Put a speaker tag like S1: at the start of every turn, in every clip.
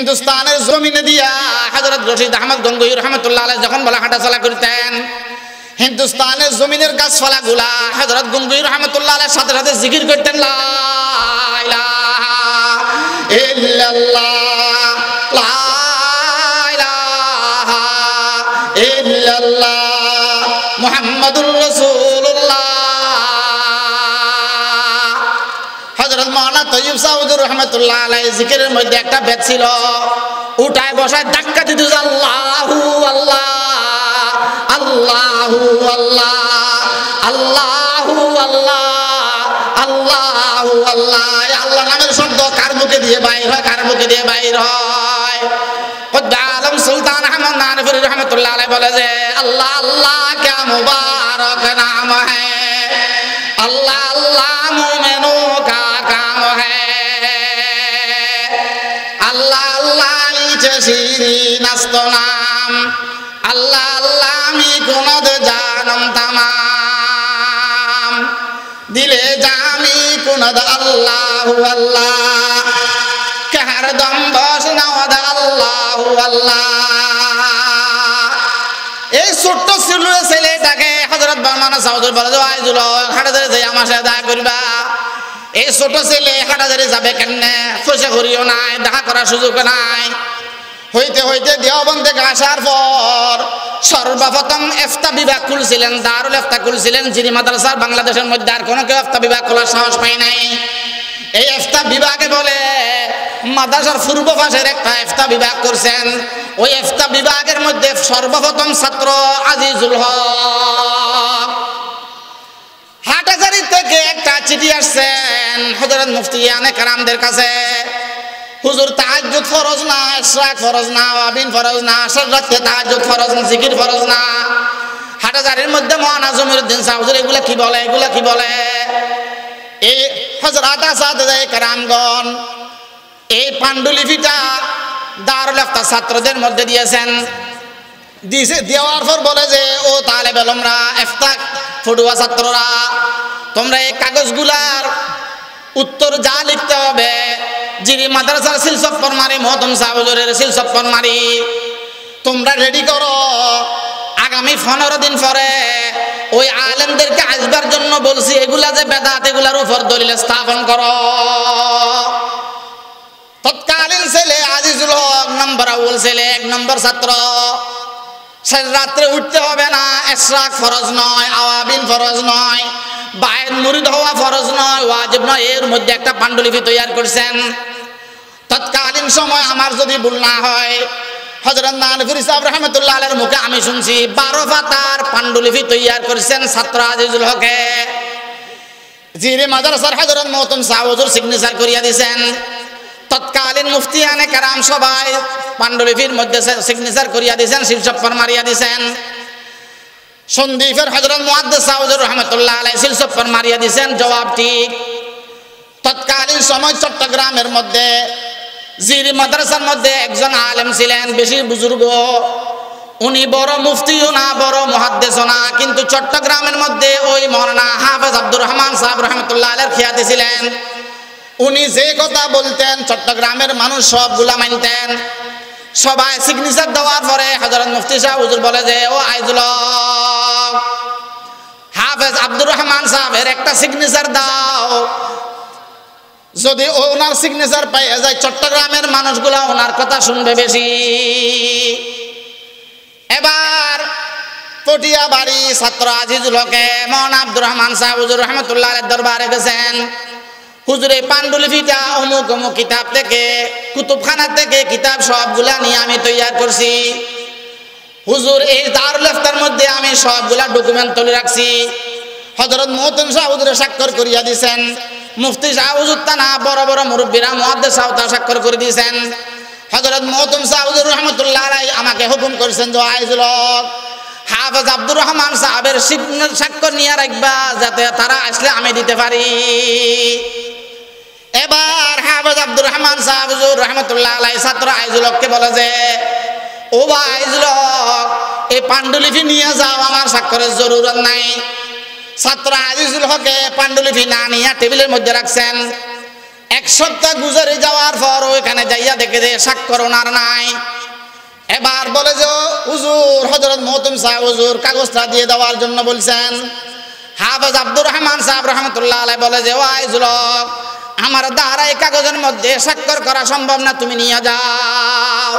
S1: হিন্দুস্তানের জমিনে দিয়া হাজরত রশিদ আহমদ গঙ্গুই রহমতুল্লাহ আলাই যখন বলা হাঁটাচলা করতেন হিন্দুস্তানের জমিনের গাছপালা গুলা হজরত গঙ্গুই রহমতুল্লাহ আলাইয়ের সাথে সাথে জিকির করতেন লা মোহাম্মদুর রসুল হজরত মাওলানা তৈব সাউদুর রহমতুল্লাহ আলাই জিকিরের মধ্যে একটা ব্যাগ ছিল উঠায় বসায় ধাক্কা দিত আল্লাহু আল্লাহ আল্লাহু আল্লাহ আল্লাহু আল্লাহ আল্লাহু আল্লাহ আল্লাহ নামের শব্দ কার মুখে দিয়ে বাইর হয় কার মুখে দিয়ে বাইর হয় আলম সুলতান আহমদ নানফুর রহমতুল্লাহ আলাই বলে যে আল্লাহ আল্লাহ কে মুবারক নাম হ্যাঁ আল্লাহ আল্লাহ মোমেনু আছে শিরিন নাম আল্লাহ আল্লাহ আমি কোনদ জানম তাম দিলে জামি কোনদ আল্লাহ আল্লাহ কাহার দম বস নদ আল্লাহ আল্লাহ এই ছোট্ট সিলু ছেলেটাকে হজরত বলে হাটে ধরে যাই আমার সাথে দেখা করবা এই ছোট ছেলে হাটাজারি যাবে কেন পয়সা করিও নাই দেখা করার সুযোগ নাই হইতে হইতে দেওবন্দে আসার পর সর্বপ্রথম এফতা বিভাগ খুলছিলেন দারুল এফতা খুলছিলেন যিনি মাদ্রাসার বাংলাদেশের মধ্যে আর কোনো কেউ এফতা বিভাগ খোলার সাহস পাই নাই এই এফতা বিভাগে বলে মাদ্রাসার পূর্ব পাশের একটা এফতা বিভাগ করছেন ওই এফতা বিভাগের মধ্যে সর্বপ্রথম ছাত্র আজিজুল হক হাটাজারি থেকে একটা চিঠি আসছেন হজরত মুফতি আনে কারামদের কাছে হুজুর তাহাজ্জুদ ফরজ না ইশরাক ফরজ না আবিন ফরজ না আসর রাখতে তাহাজ্জুদ ফরজ না জিকির ফরজ না হাটাজারির মধ্যে মহান আজমের দিন সাহুজুর এগুলা কি বলে এগুলা কি বলে এই হজরত আসাদ কারামগণ এই পাণ্ডুলিপিটা দারুল আফতা ছাত্রদের মধ্যে দিয়েছেন দিছে দেওয়ার পর বলে যে ও তাহলে বেলমরা এফতাক ফটুয়া ছাত্ররা তোমরা এই কাগজগুলার উত্তর যা লিখতে হবে যিনি মাদ্রাসার সিল সপ্পর মারি মহতম সাহেবের সিল মারি তোমরা রেডি করো আগামী পনেরো দিন পরে ওই আলেমদেরকে আসবার জন্য বলছি এগুলা যে বেদাত এগুলার উপর দলিল স্থাপন করো তৎকালীন ছেলে আজিজুল হক নম্বর আউল ছেলে এক নম্বর ছাত্র সে রাত্রে উঠতে হবে না এসরাক ফরজ নয় আওয়াবিন ফরজ নয় বায়ের মুরিদ হওয়া ফরজ নয় ওয়াজিব নয় এর মধ্যে একটা পাণ্ডুলিপি তৈরি করছেন তৎকালীন সময় আমার যদি ভুল না হয় হজরত নানফির সাহেব রহমতুল্লাহ মুখে আমি শুনছি বারো পাতার পাণ্ডুলিপি তৈরি করেছেন ছাত্র আজিজুল হকে যিনি মাদ্রাসার হজরত নতুন সাহজুর সিগনেচার করিয়া দিয়েছেন তৎকালীন মুফতিয়ানে কারাম সবাই পাণ্ডুলিপির মধ্যে সিগনেচার করিয়া দিয়েছেন শিবচপ্পর মারিয়া দিয়েছেন সন্দীপের হজরত মুহাদ্দিস রহমতুল্লাহ আলাই সিলসফর মারিয়া দিয়েছেন জবাব ঠিক তৎকালীন সময় চট্টগ্রামের মধ্যে জির মাদ্রাসার মধ্যে একজন আলেম ছিলেন বেশি বুজুর্গ উনি বড় মুফতিও না বড় মহাদ্দেশও না কিন্তু চট্টগ্রামের মধ্যে ওই মরনা হাফেজ আব্দুর রহমান সাহেব রহমতুল্লাহ আলের খেয়াতে ছিলেন উনি যে কথা বলতেন চট্টগ্রামের মানুষ সবগুলা মানতেন সবাই সিগনেচার দেওয়ার পরে হজরত মুফতি সাহেব হুজুর বলে যে ও আইজুল্লাহ হাফেজ আব্দুর রহমান সাহেবের একটা সিগনেচার দাও যদি ওনার সিগনেচার পাইয়া যায় চট্টগ্রামের মানুষগুলা ওনার কথা শুনবে বেশি এবার পটিয়া বাড়ি ছাত্র আজিজুল হকে মন আব্দুর রহমান সাহেব হুজুর রহমতুল্লাহ দরবারে গেছেন হুজুরে পাণ্ডুলিপিটা অমুক অমুক কিতাব থেকে কুতুবখানা থেকে কিতাব সবগুলা নিয়ে আমি তৈয়ার করছি হুজুর এই দারুল ইফতার মধ্যে আমি সবগুলা ডকুমেন্ট তুলে রাখছি হযরত মুহতন শাহ হুজুরে স্বাক্ষর করিয়া দিয়েছেন মুফতি শাহ হুজুর তানা বড় বড় মুরব্বীরা মুহাদ্দিস শাহ তা স্বাক্ষর করে দিয়েছেন হযরত মুহতন শাহ হুজুর রহমাতুল্লাহ আমাকে হুকুম করেছেন যে আইজুল হাফেজ আব্দুর রহমান সাহাবের স্বাক্ষর নিয়ে রাখবা যাতে তারা আসলে আমি দিতে পারি এবার হাফেজ আব্দুর রহমান সাহাবুজুর রহমতুল্লাহ আলাই ছাত্র আইজুলককে বলে যে ও বাইজল এই পাণ্ডুলিপি নিয়ে যাও আমার স্বাক্ষরের জরুরত নাই ছাত্র আজিজুল হকে পাণ্ডুলিপি না নিয়ে টেবিলের মধ্যে রাখছেন এক সপ্তাহ গুজরে যাওয়ার পর ওইখানে যাইয়া দেখে যে স্বাক্ষর ওনার নাই এবার বলে যে হুজুর হজরত মহতুম সাহেব হুজুর কাগজটা দিয়ে দেওয়ার জন্য বলছেন হাফেজ আব্দুর রহমান সাহেব রহমতুল্লাহ আলাই বলে যে ওয়াই জুলক আমার দ্বারা এই কাগজের মধ্যে স্বাক্ষর করা সম্ভব না তুমি নিয়ে যাও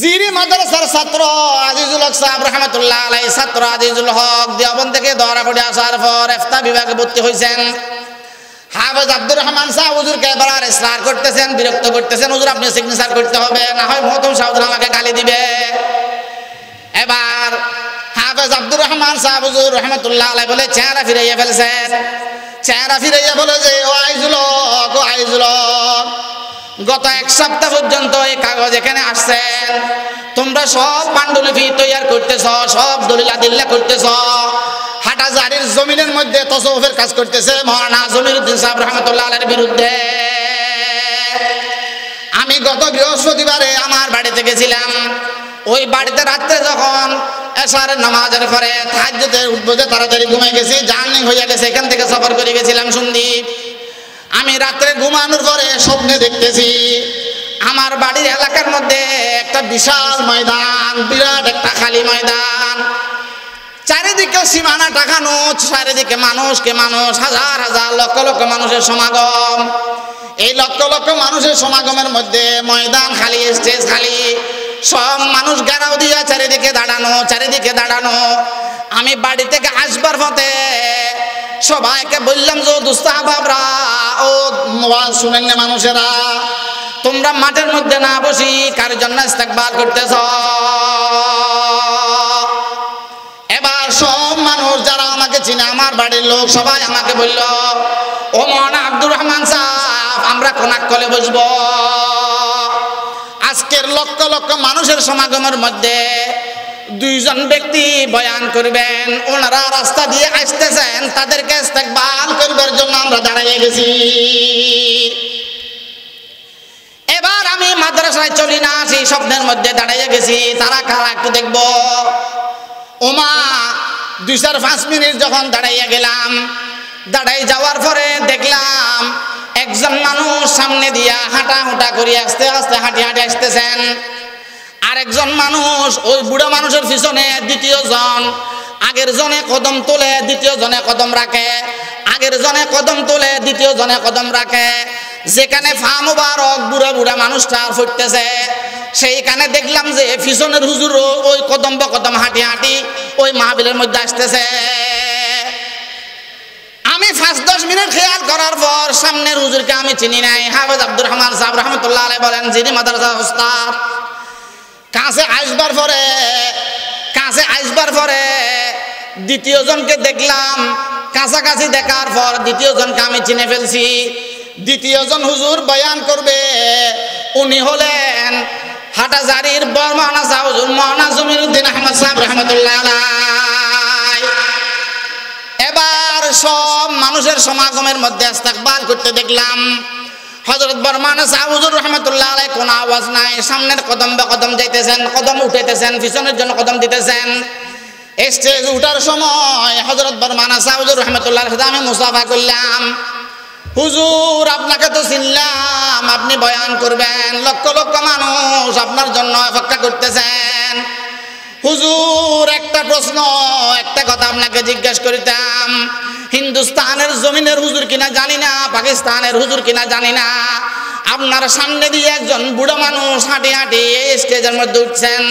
S1: জিরি মাদ্রাসার ছাত্র আজিজুল হক সাহেব রহমতুল্লাহ আলাই ছাত্র আজিজুল হক দেওবন থেকে দরা করে আসার পর এফতা বিভাগে ভর্তি হয়েছেন হাফেজ আব্দুর রহমান সাহ হুজুরকে এবার স্নার করতেছেন বিরক্ত করতেছেন হুজুর আপনি সিগনেচার করতে হবে না হয় মহতম সাহুদুর আমাকে গালি দিবে এবার হাফেজ আব্দুর রহমান সাহ হুজুর রহমতুল্লাহ আলাই বলে চেহারা ফিরাইয়া ফেলছেন চেহারা ফিরাইয়া বলে যে ও আইজুল হক ও আইজুল হক গত এক সপ্তাহ পর্যন্ত এই কাগজ এখানে আসছেন তোমরা সব পাণ্ডুলিপি তৈয়ার করতেছ সব দলিলা দিল্লা করতেছ হাটাজারির জমিনের মধ্যে তসৌফের কাজ করতেছে মহানা উদ্দিন সাহেব রহমতুল্লাহ এর বিরুদ্ধে আমি গত বৃহস্পতিবারে আমার বাড়িতে গেছিলাম ওই বাড়িতে রাত্রে যখন এসার নামাজের পরে তাহাজ্যতে উঠবো যে তাড়াতাড়ি ঘুমে গেছি জার্নিং হইয়া গেছে এখান থেকে সফর করে গেছিলাম সন্দীপ আমি রাত্রে ঘুমানোর ঘরে স্বপ্নে দেখতেছি আমার বাড়ির এলাকার মধ্যে একটা বিশাল ময়দান বিরাট একটা খালি ময়দান চারিদিকে সীমানা টাকানো চারিদিকে মানুষকে মানুষ হাজার হাজার লক্ষ লক্ষ মানুষের সমাগম এই লক্ষ লক্ষ মানুষের সমাগমের মধ্যে ময়দান খালি স্টেজ খালি সব মানুষ গেরাও দিয়া চারিদিকে দাঁড়ানো চারিদিকে দাঁড়ানো আমি বাড়ি থেকে আসবার পথে সবাইকে বললাম যে দুস্তাহাবরা ও শুনেন মানুষেরা তোমরা মাঠের মধ্যে না বসি কার জন্য ইস্তেকবাল করতেছ এবার সব মানুষ যারা আমাকে চিনে আমার বাড়ির লোক সবাই আমাকে বলল ও মন আব্দুর রহমান সাহ আমরা কলে বসবো আজকের লক্ষ লক্ষ মানুষের সমাগমের মধ্যে দুইজন ব্যক্তি বয়ান করবেন ওনারা রাস্তা দিয়ে আসতেছেন তাদেরকে দেখভাল করবার জন্য আমরা দাঁড়াইয়া গেছি এবার আমি মাদ্রাসায় চলি না সেই স্বপ্নের মধ্যে দাঁড়াইয়া গেছি তারা কারা একটু দেখব ওমা দুই চার পাঁচ মিনিট যখন দাঁড়াইয়া গেলাম দাঁড়াই যাওয়ার পরে দেখলাম একজন মানুষ সামনে দিয়া হাঁটা হুঁটা করিয়া আস্তে আস্তে হাঁটি হাঁটি আসতেছেন আরেকজন মানুষ ওই বুড়া মানুষের পিছনে দ্বিতীয় জন আগের জনে কদম তোলে দ্বিতীয় জনে কদম রাখে আগের জনে কদম তোলে দ্বিতীয় জনে কদম রাখে যেখানে ফার্ম বারক বুড়া বুড়া মানুষটা ফুটতেছে সেইখানে দেখলাম যে পিছনের হুজুর ওই কদম কদম হাঁটি হাঁটি ওই মাহবিলের মধ্যে আসতেছে আমি ফার্স্ট দশ মিনিট খেয়াল করার পর সামনের হুজুরকে আমি চিনি নাই হাফেজ আব্দুর রহমান সাহেব রহমতুল্লাহ বলেন যিনি মাদার উস্তাদ কাছে আসবার পরে কাছে আসবার পরে দ্বিতীয় জনকে দেখলাম কাছাকাছি দেখার পর দ্বিতীয় জনকে আমি চিনে ফেলছি দ্বিতীয় জন হুজুর বয়ান করবে উনি হলেন হাটাজারির বর্মানা হুজুর মহানা উদ্দিন আহমদ সাহেব রহমতুল্লাহ এবার সব মানুষের সমাগমের মধ্যে আস্তাকবাল করতে দেখলাম হজরত বর্মানা সাহুজুর রহমতুল্লাহ কোন কোনো আওয়াজ নাই সামনের কদম বা কদম যাইতেছেন কদম উঠেতেছেন পিছনের জন্য কদম দিতেছেন স্টেজ উঠার সময় হজরত বর্মানা সাহুজুর রহমতুল্লাহ সাথে আমি মুসাফা করলাম হুজুর আপনাকে তো চিনলাম আপনি বয়ান করবেন লক্ষ লক্ষ মানুষ আপনার জন্য অপেক্ষা করতেছেন হুজুর একটা প্রশ্ন একটা কথা আপনাকে জিজ্ঞেস করিতাম হিন্দুস্তানের জমিনের হুজুর কিনা জানি না পাকিস্তানের হুজুর কিনা জানি না আপনার সামনে দিয়ে একজন বুড়ো মানুষ হাঁটে হাঁটে স্টেজের মধ্যে উঠছেন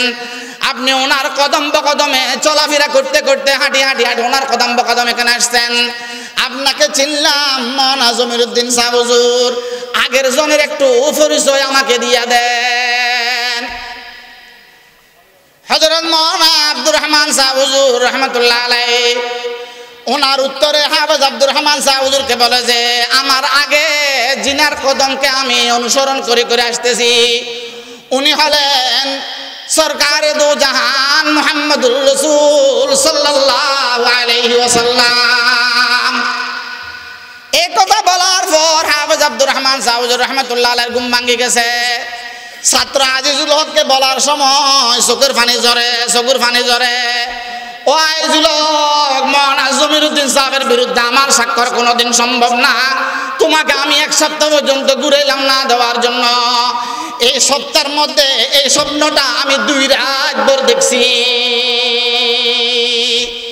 S1: আপনি ওনার কদম কদমে চলাফেরা করতে করতে হাঁটি হাঁটি হাঁটি ওনার কদম কদমে এখানে আসছেন আপনাকে চিনলাম মানা জমিরুদ্দিন সাহুজুর আগের জনের একটু পরিচয় আমাকে দিয়ে দেন হজরত মহানা আব্দুর রহমান সাহুজুর রহমতুল্লাহ আলাই ওনার উত্তরে হাফেজ আব্দুর রহমান সাহুদুরকে বলে যে আমার আগে জিনার কদমকে আমি অনুসরণ করে করে আসতেছি উনি হলেন সরকারে দু জাহান মোহাম্মদুল রসুল সাল্লাম এ কথা বলার পর হাফেজ আব্দুর রহমান সাহুজুর রহমতুল্লাহ গুম ভাঙ্গি গেছে ছাত্র আজিজুল হককে বলার সময় চোখের ফানি জরে চকুর ফানি জরে বিরুদ্ধে আমার স্বাক্ষর সম্ভব না তোমাকে আমি এক সপ্তাহ পর্যন্ত না দেওয়ার জন্য এই মধ্যে এই স্বপ্নটা আমি দুই দেখছি